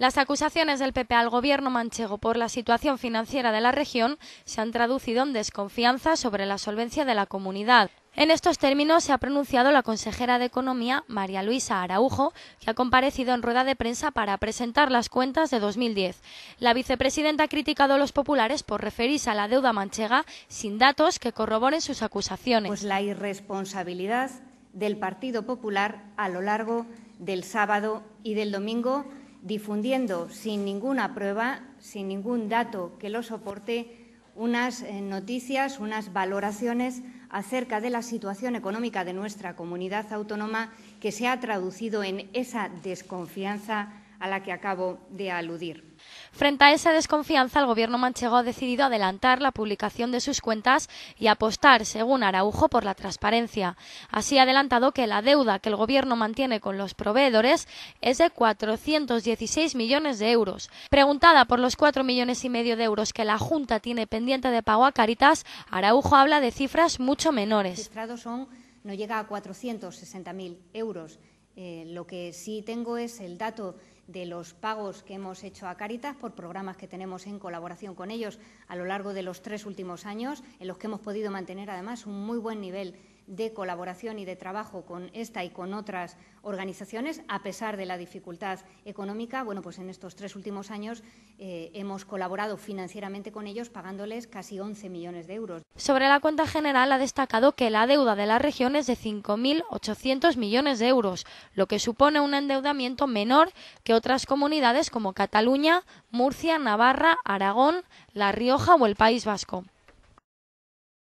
Las acusaciones del PP al gobierno manchego por la situación financiera de la región se han traducido en desconfianza sobre la solvencia de la comunidad. En estos términos se ha pronunciado la consejera de Economía, María Luisa Araujo, que ha comparecido en rueda de prensa para presentar las cuentas de 2010. La vicepresidenta ha criticado a los populares por referirse a la deuda manchega sin datos que corroboren sus acusaciones. Pues la irresponsabilidad del Partido Popular a lo largo del sábado y del domingo difundiendo sin ninguna prueba, sin ningún dato que lo soporte, unas eh, noticias, unas valoraciones acerca de la situación económica de nuestra comunidad autónoma que se ha traducido en esa desconfianza a la que acabo de aludir. Frente a esa desconfianza, el gobierno manchego ha decidido adelantar la publicación de sus cuentas y apostar, según Araujo, por la transparencia. Así ha adelantado que la deuda que el gobierno mantiene con los proveedores es de 416 millones de euros. Preguntada por los 4 millones y medio de euros que la Junta tiene pendiente de pago a Caritas, Araujo habla de cifras mucho menores. Son, no llega a 460.000 euros. Eh, lo que sí tengo es el dato de los pagos que hemos hecho a Caritas por programas que tenemos en colaboración con ellos a lo largo de los tres últimos años, en los que hemos podido mantener además un muy buen nivel de colaboración y de trabajo con esta y con otras organizaciones, a pesar de la dificultad económica. Bueno, pues en estos tres últimos años eh, hemos colaborado financieramente con ellos, pagándoles casi 11 millones de euros. Sobre la cuenta general ha destacado que la deuda de la región es de 5.800 millones de euros, lo que supone un endeudamiento menor que otras comunidades como Cataluña, Murcia, Navarra, Aragón, La Rioja o el País Vasco.